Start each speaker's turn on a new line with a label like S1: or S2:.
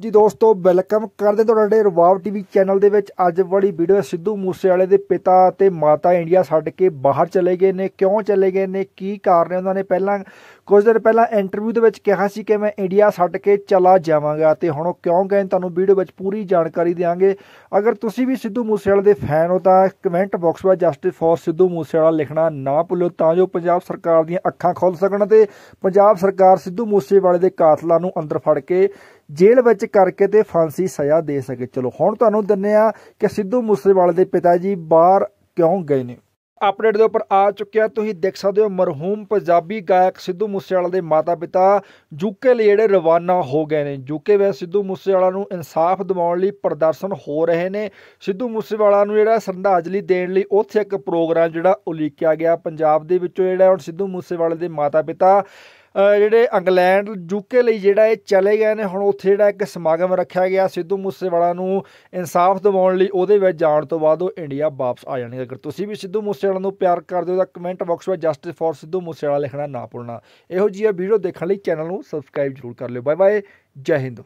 S1: ਜੀ ਦੋਸਤੋ ਵੈਲਕਮ ਕਰਦੇ ਤੁਹਾਡੇ ਰਵਾਬ ਟੀਵੀ ਚੈਨਲ ਦੇ ਵਿੱਚ ਅੱਜ ਬੜੀ ਵੀਡੀਓ ਸਿੱਧੂ ਮੂਸੇਵਾਲੇ ਦੇ ਪਿਤਾ ਤੇ ਮਾਤਾ ਇੰਡੀਆ ਛੱਡ ਕੇ ਬਾਹਰ ਚਲੇ ਗਏ ਨੇ ਕਿਉਂ ਚਲੇ ਗਏ ਨੇ ਕੀ ਕਾਰਨ ਨੇ ਉਹਨਾਂ ਨੇ ਪਹਿਲਾਂ ਕੁਝ ਦਿਨ ਪਹਿਲਾਂ ਇੰਟਰਵਿਊ ਦੇ ਵਿੱਚ ਕਿਹਾ ਸੀ ਕਿ ਮੈਂ ਇੰਡੀਆ ਛੱਡ ਕੇ ਚਲਾ ਜਾਵਾਂਗਾ ਤੇ ਹੁਣ ਉਹ ਕਿਉਂ ਗਏ ਤੁਹਾਨੂੰ ਵੀਡੀਓ ਵਿੱਚ ਪੂਰੀ ਜਾਣਕਾਰੀ ਦੇਵਾਂਗੇ ਅਗਰ ਤੁਸੀਂ ਵੀ ਸਿੱਧੂ ਮੂਸੇਵਾਲੇ ਦੇ ਫੈਨ ਹੋ ਤਾਂ ਕਮੈਂਟ ਬਾਕਸ ਵਿੱਚ ਜਸਟਿਸ ਫॉर ਸਿੱਧੂ ਮੂਸੇਵਾਲਾ ਲਿਖਣਾ ਨਾ ਭੁੱਲੋ ਤਾਂ ਜੋ ਪੰਜਾਬ ਸਰਕਾਰ ਦੀਆਂ ਅੱਖਾਂ ਖੁੱਲ ਸਕਣ ਤੇ ਪੰਜਾਬ ਸਰਕਾਰ ਸਿੱਧੂ ਮੂਸੇਵਾਲੇ ਦੇ ਕਾਤਲਾਂ ਨੂੰ ਅੰਦਰ ਫੜ ਕੇ ਜੇਲ੍ਹ ਵਿੱਚ ਕਰਕੇ ਤੇ ਫਾਂਸੀ ਸਜ਼ਾ ਦੇ ਸਕੇ ਚਲੋ ਹੁਣ ਤੁਹਾਨੂੰ ਦੰਨੇ ਆ ਕਿ ਸਿੱਧੂ ਮੂਸੇਵਾਲੇ ਦੇ ਪਿਤਾ ਜੀ ਬਾਹਰ ਕਿਉਂ ਗਏ ਨੇ ਅਪਡੇਟ ਦੇ ਉੱਪਰ ਆ ਚੁੱਕਿਆ ਤੁਸੀਂ ਦੇਖ ਸਕਦੇ ਹੋ ਮਰਹੂਮ ਪੰਜਾਬੀ ਗਾਇਕ ਸਿੱਧੂ ਮੂਸੇਵਾਲਾ ਦੇ ਮਾਤਾ-ਪਿਤਾ ਯੂਕੇ ਲਈ ਜਿਹੜੇ ਰਵਾਨਾ ਹੋ ਗਏ ਨੇ ਯੂਕੇ ਵਿੱਚ ਸਿੱਧੂ ਮੂਸੇਵਾਲਾ ਨੂੰ ਇਨਸਾਫ ਦਿਵਾਉਣ ਲਈ ਪ੍ਰਦਰਸ਼ਨ ਹੋ ਰਹੇ ਨੇ ਸਿੱਧੂ ਮੂਸੇਵਾਲਾ ਨੂੰ ਜਿਹੜਾ ਸ਼ਰਧਾਂਜਲੀ ਦੇਣ ਲਈ ਉੱਥੇ ਇੱਕ ਪ੍ਰੋਗਰਾਮ ਜਿਹੜਾ ਉਲੀਕਿਆ ਗਿਆ ਪੰਜਾਬ ਦੇ ਵਿੱਚੋਂ ਜਿਹੜਾ ਹੁਣ ਸਿੱਧੂ ਮੂਸੇਵਾਲੇ ਦੇ ਮਾਤਾ-ਪਿਤਾ ਜਿਹੜੇ ਇੰਗਲੈਂਡ ਯੂਕੇ ਲਈ ਜਿਹੜਾ ਇਹ ਚਲੇ ਗਏ ਨੇ ਹੁਣ ਉੱਥੇ ਜਿਹੜਾ ਇੱਕ ਸਮਾਗਮ ਰੱਖਿਆ ਗਿਆ ਸਿੱਧੂ ਮੂਸੇਵਾਲਾ ਨੂੰ ਇਨਸਾਫ ਦਿਵਾਉਣ ਲਈ ਉਹਦੇ ਵਿੱਚ ਜਾਣ ਤੋਂ ਬਾਅਦ ਉਹ ਇੰਡੀਆ ਵਾਪਸ ਆ ਜਾਣਗੇ ਅਗਰ ਤੁਸੀਂ ਵੀ ਸਿੱਧੂ ਮੂਸੇਵਾਲਾ ਨੂੰ ਪਿਆਰ ਕਰਦੇ ਹੋ ਤਾਂ ਕਮੈਂਟ ਬਾਕਸ ਵਿੱਚ ਜਸਟਿਸ ਫॉर ਸਿੱਧੂ ਮੂਸੇਵਾਲਾ ਲਿਖਣਾ ਨਾ ਭੁੱਲਣਾ ਇਹੋ ਜਿਹੀ ਵੀਡੀਓ ਦੇਖਣ ਲਈ ਚੈਨਲ ਨੂੰ ਸਬਸਕ੍ਰਾਈਬ ਜ਼ਰੂਰ ਕਰ ਲਿਓ ਬਾਏ ਬਾਏ ਜੈ ਹਿੰਦ